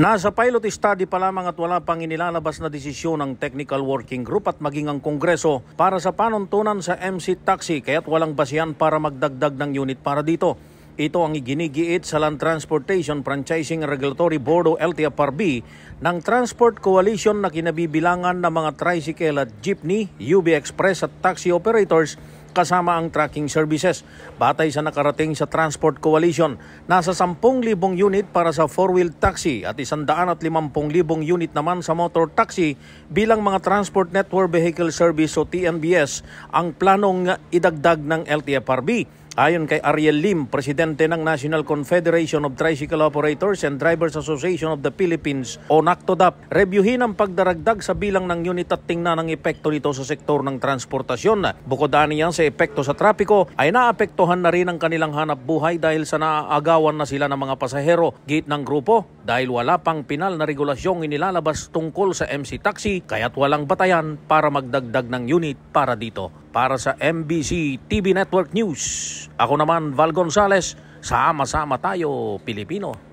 Nasa pilot study pa lamang at wala pang inilalabas na desisyon ng Technical Working Group at maging ang Kongreso para sa panuntunan sa MC Taxi kaya't walang basihan para magdagdag ng unit para dito. Ito ang iginigiit sa Land Transportation Franchising Regulatory Board o LTFRB ng Transport Coalition na kinabibilangan ng mga tricycle at jeepney, UB Express at taxi operators kasama ang tracking services. Batay sa nakarating sa Transport Coalition, nasa 10,000 unit para sa four-wheel taxi at 150,000 unit naman sa motor taxi bilang mga Transport Network Vehicle Service o TNBS ang planong idagdag ng LTFRB. Ayon kay Ariel Lim, presidente ng National Confederation of Tricycle Operators and Drivers Association of the Philippines o NACTODAP, reviewin ang pagdaragdag sa bilang ng unit at tingnan ang epekto nito sa sektor ng transportasyon. Bukod niya sa epekto sa trapiko, ay naapektuhan na rin ang kanilang hanap buhay dahil sa naaagawan na sila ng mga pasahero gate ng grupo dahil wala pang pinal na regulasyong inilalabas tungkol sa MC Taxi kaya't walang batayan para magdagdag ng unit para dito. Para sa MBC TV Network News. Ako naman, Val Gonzales, sama-sama tayo, Pilipino.